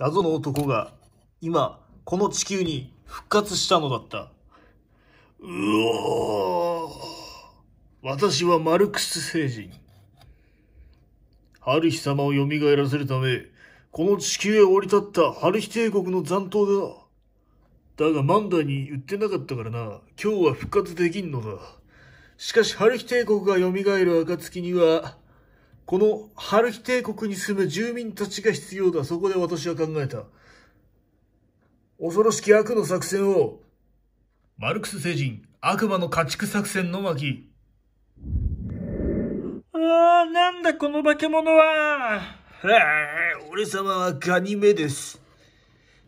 謎の男が今この地球に復活したのだった。うお私はマルクス星人。春日様を蘇らせるため、この地球へ降り立った春日帝国の残党だ。だがマンダに言ってなかったからな、今日は復活できんのだ。しかし春日帝国が蘇る暁には、このハルヒ帝国に住む住民たちが必要だ。そこで私は考えた。恐ろしき悪の作戦を。マルクス星人、悪魔の家畜作戦の巻。ああ、なんだこの化け物は。はあ、俺様はガニ目です。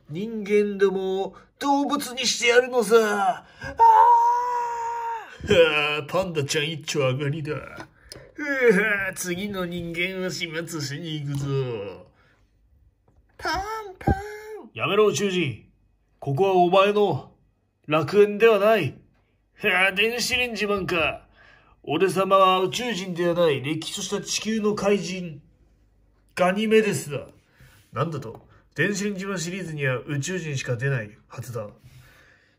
人間どもを動物にしてやるのさ。ああ、パンダちゃん一丁上がりだ。次の人間を始末しに行くぞ。パンパン。やめろ、宇宙人。ここはお前の楽園ではない。いや電子レンジマンか。俺様は宇宙人ではない、れっきとした地球の怪人、ガニメデスだ。なんだと、電子レンジマンシリーズには宇宙人しか出ないはずだ。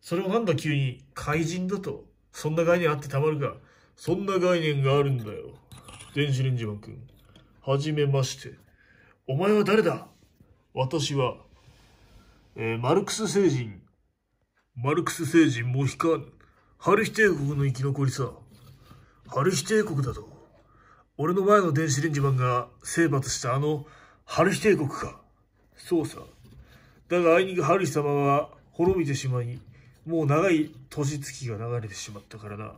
それをなんだ急に怪人だと、そんな概念あってたまるか。そんな概念があるんだよ。電子レンジマン君。はじめまして。お前は誰だ私は、えー、マルクス星人。マルクス星人モヒカンハルヒ帝国の生き残りさ。ハルヒ帝国だと。俺の前の電子レンジマンが征伐したあの、ハルヒ帝国か。そうさ。だがあいにくハルヒ様は滅びてしまい、もう長い年月が流れてしまったからな。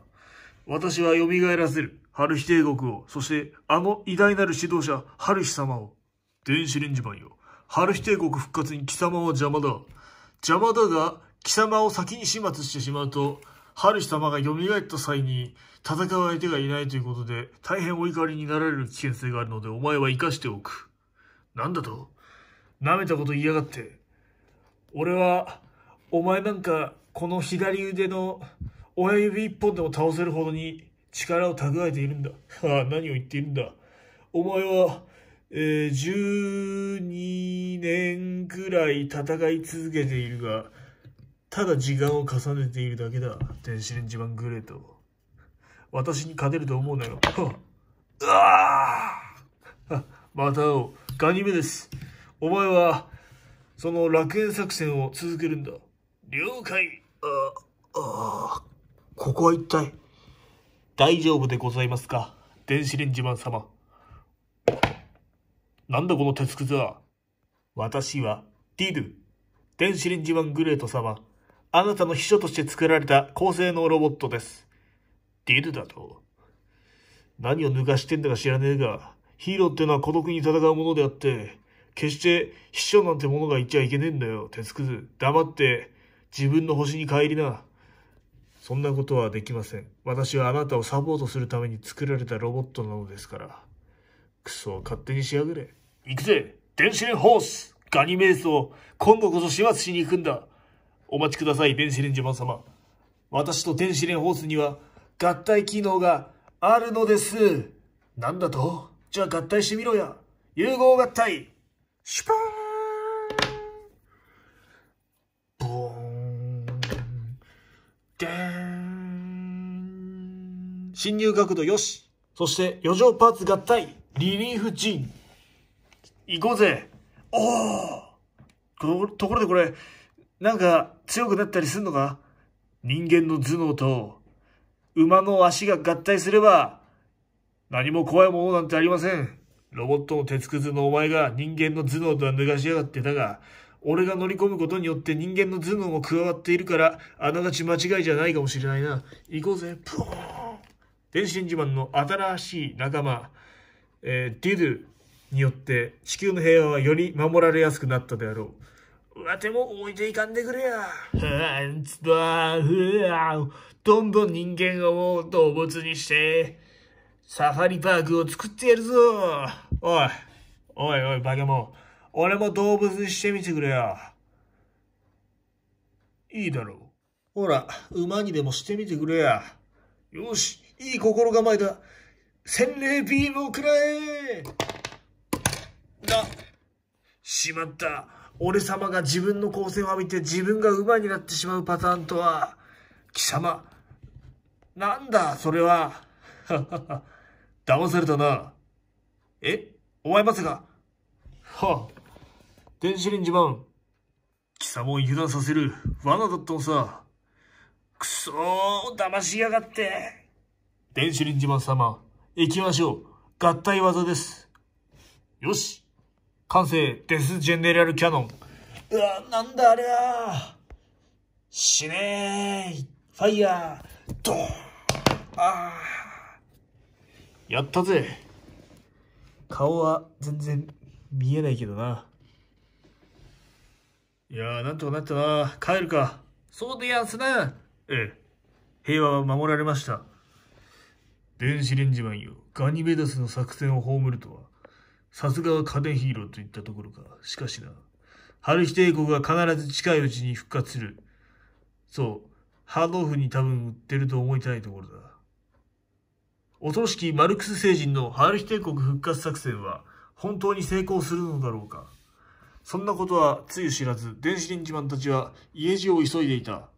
私は蘇らせる、春日帝国を、そしてあの偉大なる指導者、春日様を。電子レンジ版よ。よ。春日帝国復活に貴様は邪魔だ。邪魔だが、貴様を先に始末してしまうと、春日様が蘇った際に、戦う相手がいないということで、大変お怒りになられる危険性があるので、お前は生かしておく。なんだと舐めたこと言いやがって。俺は、お前なんか、この左腕の、親指一本でも倒せるほどに力を蓄えているんだ。ああ、何を言っているんだ。お前は、えー、12年くらい戦い続けているが、ただ時間を重ねているだけだ。電子レンジ版グレート。私に勝てると思うなよ。う わあ また会おう。ガニメです。お前は、その楽園作戦を続けるんだ。了解。あ、ああ。ここは一体大丈夫でございますか電子レンジマン様。なんだこの鉄くずは私はディル電子レンジマングレート様。あなたの秘書として作られた高性能ロボットです。ディルだと。何を抜かしてんだか知らねえが、ヒーローってのは孤独に戦うものであって、決して秘書なんてものがいちゃいけねえんだよ、鉄くず。黙って、自分の星に帰りな。そんなことはできません。私はあなたをサポートするために作られたロボットなのですから。クソ、勝手にしやがれ。行くぜ電子レンホースガニメイを今度こそ始末しに行くんだお待ちください、電子レンジマン様。私と電子レンホースには合体機能があるのです。なんだとじゃあ合体してみろや。融合合体シュパーンでん。侵入角度よし。そして、余剰パーツ合体、リリーフ陣。行こうぜ。おおところでこれ、なんか強くなったりすんのか人間の頭脳と馬の足が合体すれば何も怖いものなんてありません。ロボットの鉄くずのお前が人間の頭脳とは脱がしやがってだが、俺が乗り込むことによって人間の頭脳も加わっているから、あながち間違いじゃないかもしれないな。行こうぜ、プーン電信マンの新しい仲間、えー、ディドゥによって地球の平和はより守られやすくなったであろう。わても置いていかんでくれや。どんどん人間を動物にして、サファリパークを作ってやるぞ。おい、おいおい、バカモン。俺も動物にしてみてくれよ。いいだろう。ほら、馬にでもしてみてくれや。よし、いい心構えだ。洗礼ビームをくらえな、しまった。俺様が自分の光線を浴びて自分が馬になってしまうパターンとは、貴様。なんだ、それは。騙されたな。えお前まさか。はっ。電子レンジマン。貴様を油断させる罠だったのさ。くそー、騙しやがって。電子レンジマン様、行きましょう。合体技です。よし。完成、デスジェネラルキャノン。うわ、なんだあれは。死ねーファイヤー、ドーン。あー。やったぜ。顔は全然見えないけどな。いやー、なんとかなったな。帰るか。そうでやんすな。ええ。平和は守られました。電子レンジマンよ。ガニメダスの作戦を葬るとは。さすがは家電ヒーローといったところか。しかしな。ハルヒ帝国が必ず近いうちに復活する。そう。ハードオフに多分売ってると思いたいところだ。恐ろしきマルクス星人のハルヒ帝国復活作戦は本当に成功するのだろうかそんなことはつゆ知らず、電子レンジマンたちは家路を急いでいた。